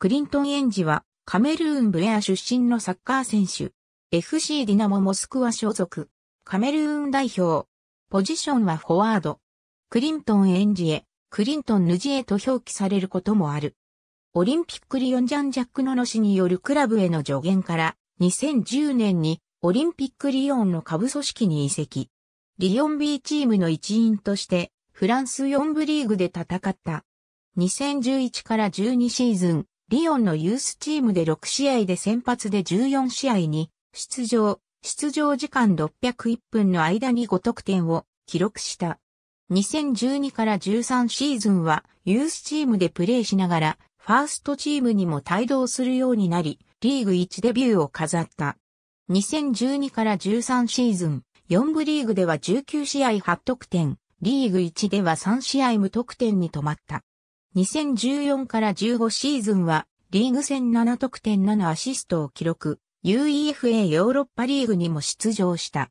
クリントン・エンジは、カメルーン・ブレア出身のサッカー選手。FC ディナモ・モスクワ所属。カメルーン代表。ポジションはフォワード。クリントン・エンジエ、クリントン・ヌジエと表記されることもある。オリンピックリオンジャン・ジャック・ノノ氏によるクラブへの助言から、2010年にオリンピックリオンの下部組織に移籍。リオン B チームの一員として、フランス4部リーグで戦った。2011から12シーズン、リオンのユースチームで6試合で先発で14試合に出場、出場時間601分の間に5得点を記録した。2012から13シーズンはユースチームでプレーしながらファーストチームにも帯同するようになり、リーグ1デビューを飾った。2012から13シーズン、4部リーグでは19試合8得点、リーグ1では3試合無得点に止まった。2014から15シーズンは、リーグ戦7得点7アシストを記録、UEFA ヨーロッパリーグにも出場した。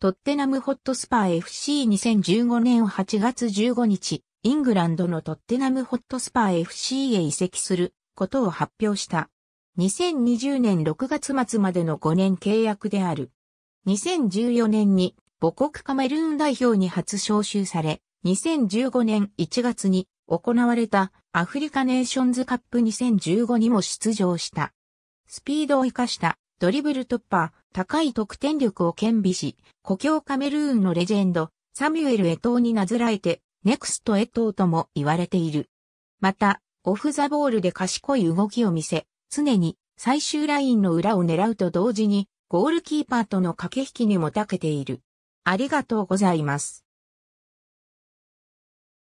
トッテナムホットスパー FC2015 年8月15日、イングランドのトッテナムホットスパー FC へ移籍することを発表した。2020年6月末までの5年契約である。2014年に母国カメルーン代表に初招集され、2015年1月に行われたアフリカネーションズカップ2015にも出場した。スピードを活かしたドリブル突破、高い得点力を兼備し、故郷カメルーンのレジェンド、サミュエル・エトーになずらえて、ネクスト・エトーとも言われている。また、オフザボールで賢い動きを見せ、常に最終ラインの裏を狙うと同時に、ゴールキーパーとの駆け引きにも長けている。ありがとうございます。